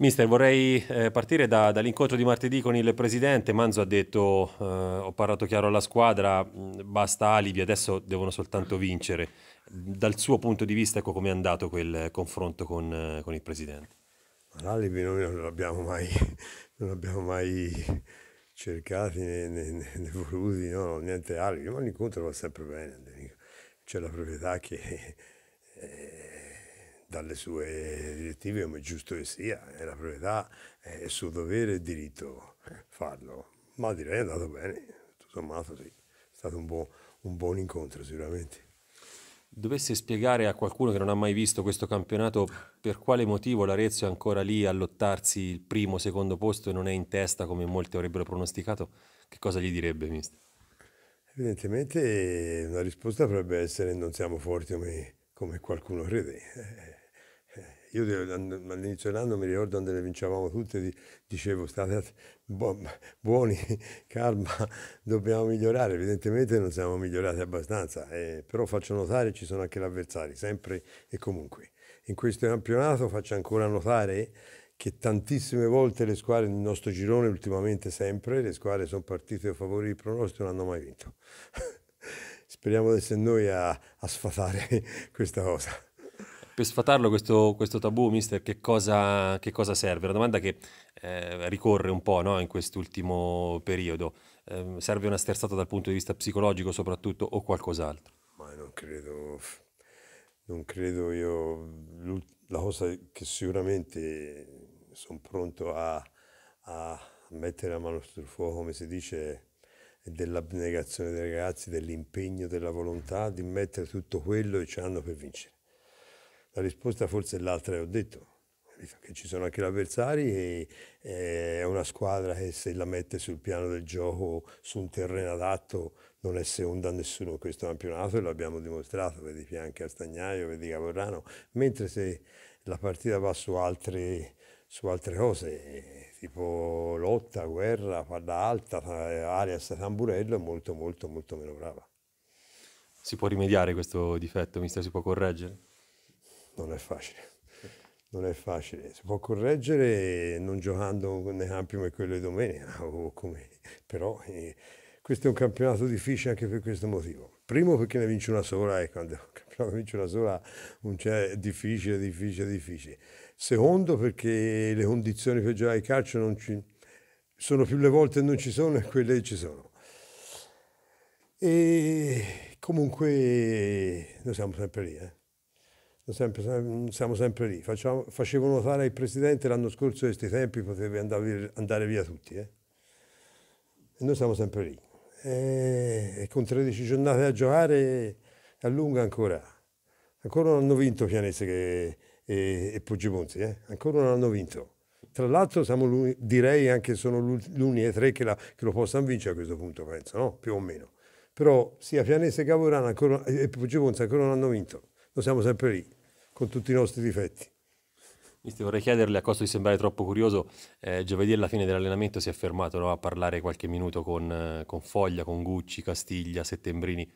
Mister, vorrei eh, partire da, dall'incontro di martedì con il presidente. Manzo ha detto, eh, ho parlato chiaro alla squadra, mm, basta alibi, adesso devono soltanto vincere. Dal suo punto di vista, ecco è andato quel confronto con, eh, con il presidente? L'alibi noi non l'abbiamo mai, non abbiamo mai cercati né, né, né voluti, no, niente alibi, ma l'incontro va sempre bene. C'è la proprietà che... Eh, dalle sue direttive, come è giusto che sia, è la proprietà, è il suo dovere e diritto farlo. Ma direi è andato bene, tutto sommato sì, è stato un buon, un buon incontro sicuramente dovesse spiegare a qualcuno che non ha mai visto questo campionato per quale motivo l'Arezzo è ancora lì a lottarsi il primo, o secondo posto e non è in testa come molti avrebbero pronosticato, che cosa gli direbbe, mister? Evidentemente eh, una risposta potrebbe essere non siamo forti come, come qualcuno crede. Eh, io all'inizio dell'anno mi ricordo quando le vincevamo tutte, dicevo state buoni, calma, dobbiamo migliorare. Evidentemente non siamo migliorati abbastanza, eh, però faccio notare ci sono anche gli avversari, sempre e comunque. In questo campionato faccio ancora notare che tantissime volte le squadre nel nostro girone, ultimamente sempre, le squadre sono partite a favore di pronostico e non hanno mai vinto. Speriamo di essere noi a, a sfatare questa cosa per sfatarlo questo, questo, tabù, mister, che cosa, che cosa serve? Una domanda che eh, ricorre un po' no, in quest'ultimo periodo. Eh, serve una sterzata dal punto di vista psicologico soprattutto o qualcos'altro? Ma non credo, non credo io. La cosa che sicuramente sono pronto a, a mettere la mano sul fuoco, come si dice, dell'abnegazione dei ragazzi, dell'impegno, della volontà di mettere tutto quello che ci hanno per vincere. La risposta forse è l'altra che ho detto, che ci sono anche gli avversari e è una squadra che se la mette sul piano del gioco, su un terreno adatto, non è seconda a nessuno in questo campionato e l'abbiamo dimostrato, vedi anche a Stagnaio, vedi Cavorrano, mentre se la partita va su altre, su altre cose, tipo lotta, guerra, palla alta, aria tamburello, è molto molto molto meno brava. Si può rimediare questo difetto, mister? Si può correggere? non è facile. Non è facile. Si può correggere non giocando nei campi come quello di domenica, come... però eh, questo è un campionato difficile anche per questo motivo. Primo perché ne vince una sola e eh, quando un campionato vince una sola cioè, è difficile, difficile, difficile. Secondo perché le condizioni per giocare a calcio ci... sono più le volte che non ci sono e quelle che ci sono. E comunque noi siamo sempre lì. Eh? sempre, mm, siamo sempre lì. Facciamo, facevo notare al presidente l'anno scorso in questi tempi potevi andare, andare via tutti. Eh? E noi siamo sempre lì. E, e con 13 giornate a giocare lunga ancora. Ancora non hanno vinto Pianese che, e, e Puggimonti, eh? ancora non hanno vinto. Tra l'altro siamo, direi anche sono l'unica tre che, la, che lo possano vincere a questo punto, penso, no? più o meno. Però sia Pianese che Avorana e Puggimonti ancora non hanno vinto noi siamo sempre lì, con tutti i nostri difetti. Mister, vorrei chiederle, a costo di sembrare troppo curioso, eh, giovedì alla fine dell'allenamento si è fermato no, a parlare qualche minuto con, eh, con Foglia, con Gucci, Castiglia, Settembrini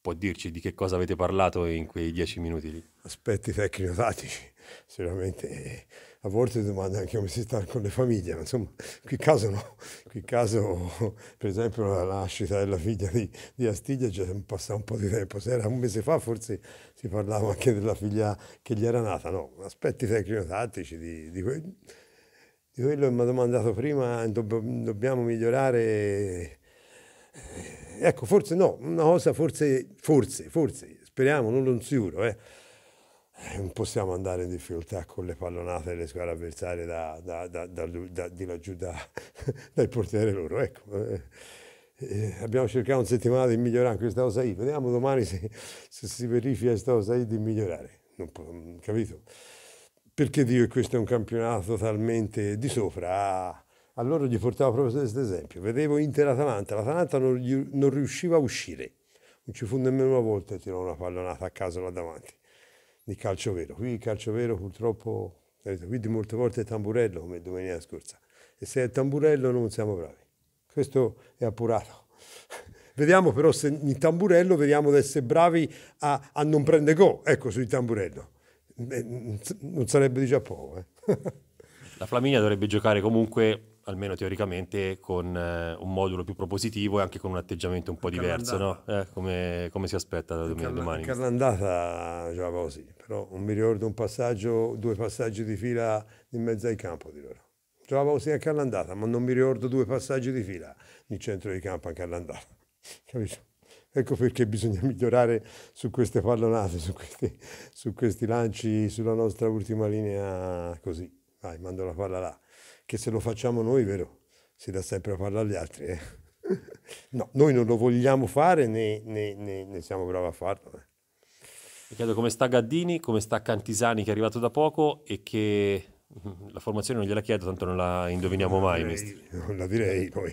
può dirci di che cosa avete parlato in quei dieci minuti lì? Aspetti tecnico-tattici, sicuramente. Eh, a volte domanda anche come si sta con le famiglie, ma insomma, qui caso no. Qui caso, per esempio, la nascita della figlia di, di Astiglia già è passato un po' di tempo. Se era un mese fa forse si parlava anche della figlia che gli era nata, no? Aspetti tecnico-tattici di, di, que di quello che mi ha domandato prima, dobb dobbiamo migliorare eh, ecco, forse no, una cosa forse, forse, forse, speriamo, non sono sicuro, eh. eh. Non possiamo andare in difficoltà con le pallonate delle squadre avversarie da, da, da, da di laggiù dal portiere loro. Ecco. Eh, eh abbiamo cercato una settimana di migliorare questa cosa lì. Vediamo domani se, se si verifica questa cosa lì di migliorare. Non, non capito? Perché dico questo è un campionato talmente di sopra? Allora gli portavo proprio questo esempio. Vedevo Inter Atalanta, l'Atalanta non, non, riusciva a uscire. Non ci fu nemmeno una volta che tirò una pallonata a caso là davanti, di calcio vero. Qui il calcio vero purtroppo, quindi molte volte è tamburello come domenica scorsa. E se è tamburello non siamo bravi. Questo è appurato. vediamo però se in tamburello, vediamo di essere bravi a, a non prendere go, ecco, sui tamburello. Eh, non sarebbe di già poco. Eh. La Flaminia dovrebbe giocare comunque almeno teoricamente, con eh, un modulo più propositivo e anche con un atteggiamento un po' diverso, no? eh, come, come, si aspetta da domani? Anche, all'andata giocava diciamo così, però non mi ricordo un passaggio, due passaggi di fila in mezzo ai campo di loro. Giocava diciamo così anche all'andata, ma non mi ricordo due passaggi di fila in centro di campo anche all'andata. Capito? Ecco perché bisogna migliorare su queste pallonate, su questi, su questi lanci, sulla nostra ultima linea così vai, mando la palla là. Che se lo facciamo noi, vero, si dà sempre la palla agli altri. Eh? no, noi non lo vogliamo fare né, né, né, né siamo bravi a farlo. Eh. Mi chiedo come sta Gaddini, come sta Cantisani che è arrivato da poco e che la formazione non gliela chiedo, tanto non la indoviniamo mai. Non la direi, non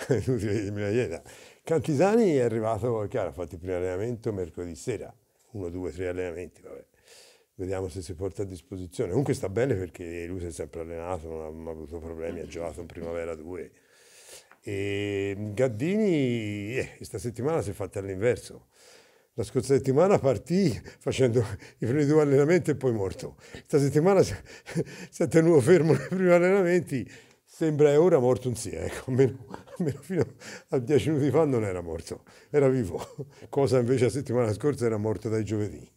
la direi noi, Cantisani è arrivato, chiaro, ha fatto il primo allenamento mercoledì sera, uno, due, tre allenamenti, vabbè vediamo se si porta a disposizione. Comunque sta bene perché lui si è sempre allenato, non ha avuto problemi, ha giocato in primavera 2. E Gaddini, eh, questa settimana si è fatta all'inverso. La scorsa settimana partì facendo i primi due allenamenti e poi morto. Questa settimana si è tenuto fermo nei primi allenamenti, sembra è ora morto un sì, ecco, almeno, almeno fino a dieci minuti fa non era morto, era vivo, cosa invece la settimana scorsa era morto dai giovedì.